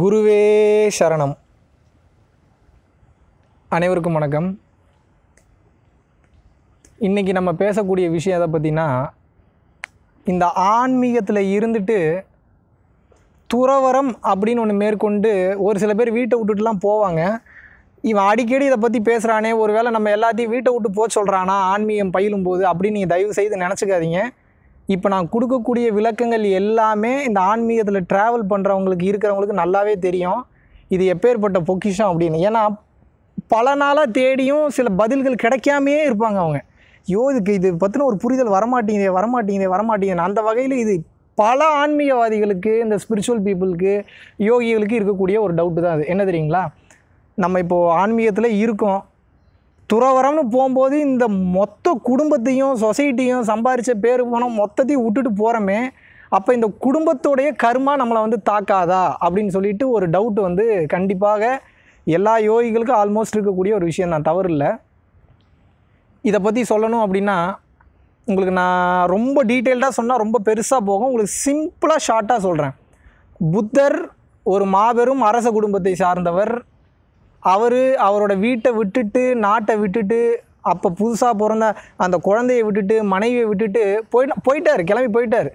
குருவே சரணம் அனைவருக்கும் வணக்கம் இன்றைக்கி நம்ம பேசக்கூடிய விஷயம் எதை பார்த்திங்கன்னா இந்த ஆன்மீகத்தில் இருந்துட்டு துறவரம் அப்படின்னு ஒன்று மேற்கொண்டு ஒரு சில பேர் வீட்டை விட்டுட்டுலாம் போவாங்க இவன் அடிக்கடி இதை பற்றி பேசுகிறானே ஒரு வேளை நம்ம எல்லாத்தையும் வீட்டை விட்டு போக சொல்கிறானா ஆன்மீகம் பயிலும் போது அப்படின்னு நீங்கள் தயவு செய்து நினச்சிக்காதீங்க இப்போ நான் கொடுக்கக்கூடிய விளக்கங்கள் எல்லாமே இந்த ஆன்மீகத்தில் ட்ராவல் பண்ணுறவங்களுக்கு இருக்கிறவங்களுக்கு நல்லாவே தெரியும் இது எப்பேற்பட்ட பொக்கிஷம் அப்படின்னு ஏன்னா பல நாளாக தேடியும் சில பதில்கள் கிடைக்காமையே இருப்பாங்க அவங்க யோ இதுக்கு இது பற்றின ஒரு புரிதல் வரமாட்டேங்குது வரமாட்டேங்குது வரமாட்டேங்குது அந்த வகையில் இது பல ஆன்மீகவாதிகளுக்கு இந்த ஸ்பிரிச்சுவல் பீப்புளுக்கு யோகிகளுக்கு இருக்கக்கூடிய ஒரு டவுட்டு தான் அது என்ன தெரியுங்களா நம்ம இப்போது ஆன்மீகத்தில் இருக்கோம் துறவரம்னு போகும்போது இந்த மொத்த குடும்பத்தையும் சொசைட்டியும் சம்பாரித்த பேர் போனோம் மொத்தத்தையும் விட்டுட்டு போகிறோமே அப்போ இந்த குடும்பத்தோடைய கர்மா நம்மளை வந்து தாக்காதா அப்படின்னு சொல்லிட்டு ஒரு டவுட் வந்து கண்டிப்பாக எல்லா யோகிகளுக்கும் ஆல்மோஸ்ட் இருக்கக்கூடிய ஒரு விஷயம் தான் தவறு இல்லை இதை பற்றி சொல்லணும் அப்படின்னா உங்களுக்கு நான் ரொம்ப டீட்டெயில்டாக சொன்னால் ரொம்ப பெருசாக போகும் உங்களுக்கு சிம்பிளாக ஷார்ட்டாக சொல்கிறேன் புத்தர் ஒரு மாபெரும் அரச குடும்பத்தை சார்ந்தவர் அவர் அவரோட வீட்டை விட்டுட்டு நாட்டை விட்டுட்டு அப்போ புதுசாக பிறந்த அந்த குழந்தைய விட்டுட்டு மனைவியை விட்டுட்டு போய் போயிட்டார் கிளம்பி போயிட்டார்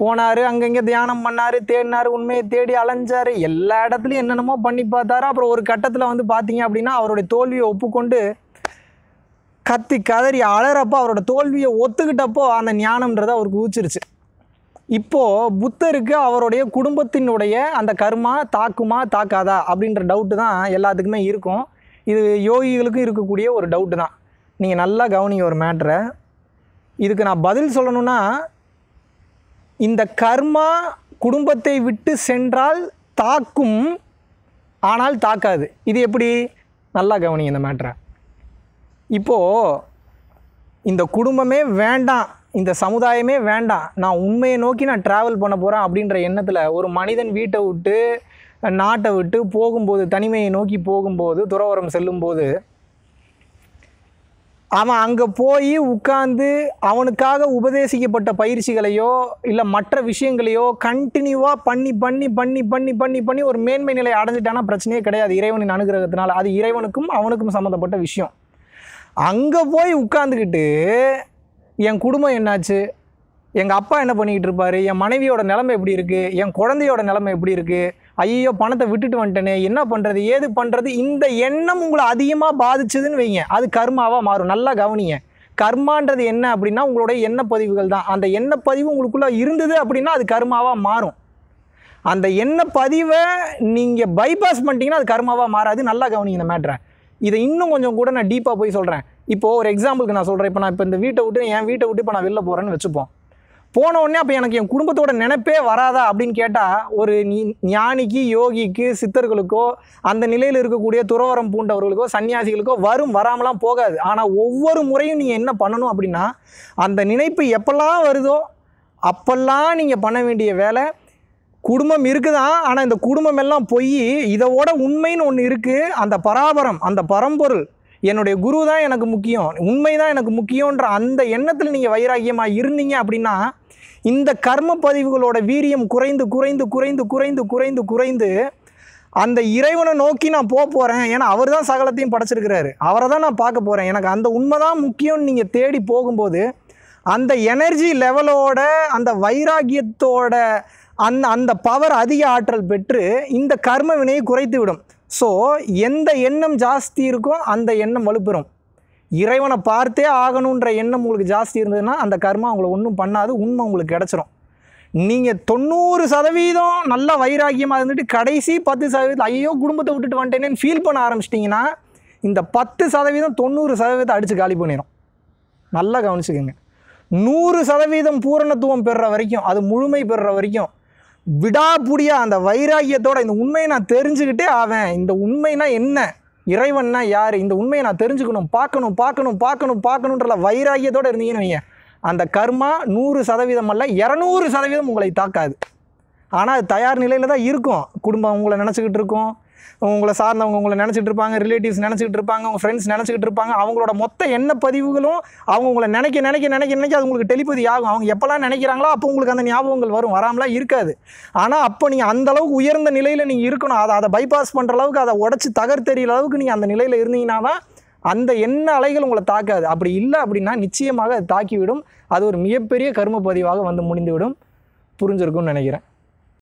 போனார் அங்கங்கே தியானம் பண்ணார் தேடினார் உண்மையை தேடி அலைஞ்சார் எல்லா இடத்துலையும் என்னென்னமோ பண்ணி பார்த்தாரு அப்புறம் ஒரு கட்டத்தில் வந்து பார்த்தீங்க அப்படின்னா அவருடைய தோல்வியை ஒப்புக்கொண்டு கத்தி கதறி அழறப்போ அவரோட தோல்வியை ஒத்துக்கிட்டப்போ அந்த ஞானம்ன்றதை அவருக்கு ஊச்சிருச்சு இப்போது புத்தருக்கு அவருடைய குடும்பத்தினுடைய அந்த கர்மா தாக்குமா தாக்காதா அப்படின்ற டவுட்டு தான் எல்லாத்துக்குமே இருக்கும் இது யோகிகளுக்கும் இருக்கக்கூடிய ஒரு டவுட்டு தான் நீங்கள் நல்லா கவனிங்க ஒரு மேட்ரை இதுக்கு நான் பதில் சொல்லணும்னா இந்த கர்மா குடும்பத்தை விட்டு சென்றால் தாக்கும் ஆனால் தாக்காது இது எப்படி நல்லா கவனிங்க இந்த மேட்ரை இப்போது இந்த குடும்பமே வேண்டாம் இந்த சமுதாயமே வேண்டாம் நான் உண்மையை நோக்கி நான் ட்ராவல் பண்ண போகிறேன் அப்படின்ற எண்ணத்தில் ஒரு மனிதன் வீட்டை விட்டு நாட்டை விட்டு போகும்போது தனிமையை நோக்கி போகும்போது துறவரம் செல்லும்போது அவன் அங்கே போய் உட்கார்ந்து அவனுக்காக உபதேசிக்கப்பட்ட பயிற்சிகளையோ இல்லை மற்ற விஷயங்களையோ கண்டினியூவாக பண்ணி பண்ணி பண்ணி பண்ணி பண்ணி பண்ணி ஒரு மேன்மை நிலை அடைஞ்சிட்டானா பிரச்சனையே கிடையாது இறைவனின் அனுகிரகத்தினால் அது இறைவனுக்கும் அவனுக்கும் சம்மந்தப்பட்ட விஷயம் அங்கே போய் உட்காந்துக்கிட்டு என் குடும்பம் என்னாச்சு எங்கள் அப்பா என்ன பண்ணிக்கிட்டு இருப்பார் என் மனைவியோட நிலைமை எப்படி இருக்குது என் குழந்தையோட நிலைமை எப்படி இருக்குது ஐயோ பணத்தை விட்டுட்டு வந்துட்டேனே என்ன பண்ணுறது ஏது பண்ணுறது இந்த எண்ணம் உங்களை அதிகமாக பாதிச்சதுன்னு வைங்க அது கர்மாவாக மாறும் நல்லா கவனிங்க கர்மான்றது என்ன அப்படின்னா உங்களுடைய எண்ணப்பதிவுகள் தான் அந்த எண்ணப்பதிவு உங்களுக்குள்ளே இருந்தது அப்படின்னா அது கர்மாவாக மாறும் அந்த எண்ணப்பதிவை நீங்கள் பைபாஸ் பண்ணிட்டீங்கன்னா அது கர்மாவாக மாறாது நல்லா கவனிங்க இந்த மேட்ரை இதை இன்னும் கொஞ்சம் கூட நான் டீப்பாக போய் சொல்கிறேன் இப்போது ஒரு எக்ஸாம்பிளுக்கு நான் சொல்கிறேன் இப்போ நான் இப்போ இந்த வீட்டை விட்டு என் வீட்டை விட்டு இப்போ நான் வெளில போகிறேன்னு வச்சுப்போம் போன உடனே அப்போ எனக்கு என் குடும்பத்தோட நினைப்பே வராதா அப்படின்னு கேட்டால் ஒரு ஞானிக்கு யோகிக்கு சித்தர்களுக்கோ அந்த நிலையில் இருக்கக்கூடிய துறவரம் பூண்டவர்களுக்கோ சன்னியாசிகளுக்கோ வரும் வராமலாம் போகாது ஆனால் ஒவ்வொரு முறையும் நீங்கள் என்ன பண்ணணும் அப்படின்னா அந்த நினைப்பு எப்பெல்லாம் வருதோ அப்பெல்லாம் நீங்கள் பண்ண வேண்டிய வேலை குடும்பம் இருக்குதான் ஆனால் இந்த குடும்பம் எல்லாம் போய் இதோட உண்மைன்னு ஒன்று இருக்குது அந்த பராபரம் அந்த பரம்பொருள் என்னுடைய குரு தான் எனக்கு முக்கியம் உண்மை தான் எனக்கு முக்கியன்ற அந்த எண்ணத்தில் நீங்கள் வைராகியமாக இருந்தீங்க அப்படின்னா இந்த கர்ம பதிவுகளோட வீரியம் குறைந்து குறைந்து குறைந்து குறைந்து குறைந்து குறைந்து அந்த இறைவனை நோக்கி நான் போக போகிறேன் ஏன்னா அவர் தான் சகலத்தையும் படைச்சிருக்கிறாரு அவரை தான் நான் பார்க்க போகிறேன் எனக்கு அந்த உண்மை தான் முக்கியம்னு நீங்கள் தேடி போகும்போது அந்த எனர்ஜி லெவலோட அந்த வைராகியத்தோட அந்த அந்த பவர் அதிக ஆற்றல் பெற்று இந்த கர்ம வினையை குறைத்து விடும் ஸோ எந்த எண்ணம் ஜாஸ்தி இருக்கோ அந்த எண்ணம் வலுப்பெறும் இறைவனை பார்த்தே ஆகணுன்ற எண்ணம் உங்களுக்கு ஜாஸ்தி இருந்ததுன்னா அந்த கர்மா அவங்களை ஒன்றும் பண்ணாது உண்மை உங்களுக்கு கிடச்சிரும் நீங்கள் தொண்ணூறு சதவீதம் நல்ல வைராக்கியமாக இருந்துட்டு கடைசி பத்து சதவீதம் ஐயோ குடும்பத்தை விட்டுட்டு வந்துட்டேனேன்னு ஃபீல் பண்ண ஆரம்பிச்சிட்டிங்கன்னா இந்த பத்து சதவீதம் தொண்ணூறு சதவீதம் அடித்து காலி பண்ணிடும் நல்லா கவனிச்சுக்கோங்க நூறு சதவீதம் பூரணத்துவம் பெறுற வரைக்கும் அது முழுமை பெறுற வரைக்கும் விடாபுடியா அந்த வைராகியத்தோட இந்த உண்மையை நான் தெரிஞ்சுக்கிட்டே ஆவேன் இந்த உண்மைனா என்ன இறைவன்னா யார் இந்த உண்மையை நான் தெரிஞ்சுக்கணும் பார்க்கணும் பார்க்கணும் பார்க்கணும் பார்க்கணுன்ற வைராகியத்தோடு இருந்தீங்கன்னு வைங்க அந்த கர்மா நூறு சதவீதம் அல்ல இரநூறு சதவீதம் உங்களை தாக்காது ஆனால் அது தயார் நிலையில் தான் இருக்கும் குடும்பம் உங்களை நினச்சிக்கிட்டு இருக்கும் உங்களை சார்ந்தவங்க உங்களை நினச்சிட்டு இருப்பாங்க ரிலேட்டிவ்ஸ் நினச்சிக்கிட்டு இருப்பாங்க உங்கள் ஃப்ரெண்ட்ஸ் நினச்சிக்கிட்டு இருப்பாங்க அவங்களோட மொத்த எண்ண பதிவுகளும் அவங்க உங்களை நினைக்க நினைக்க நினைக்க நினைக்க அது உங்களுக்கு டெலிபதி ஆகும் அவங்க எப்போல்லாம் நினைக்கிறாங்களோ அப்போ உங்களுக்கு அந்த ஞாபகங்கள் வரும் வராமலாம் இருக்காது ஆனால் அப்போ நீங்கள் அந்தளவுக்கு உயர்ந்த நிலையில் நீங்கள் இருக்கணும் அதை அதை பைபாஸ் பண்ணுற அளவுக்கு அதை உடச்சி தகர்த்தெறிகிற அளவுக்கு நீங்கள் அந்த நிலையில் இருந்தீங்கன்னா தான் அந்த எண்ண அலைகள் உங்களை தாக்காது அப்படி இல்லை அப்படின்னா நிச்சயமாக அது தாக்கிவிடும் அது ஒரு மிகப்பெரிய கர்ம பதிவாக வந்து முடிந்துவிடும் புரிஞ்சிருக்கும்னு நினைக்கிறேன்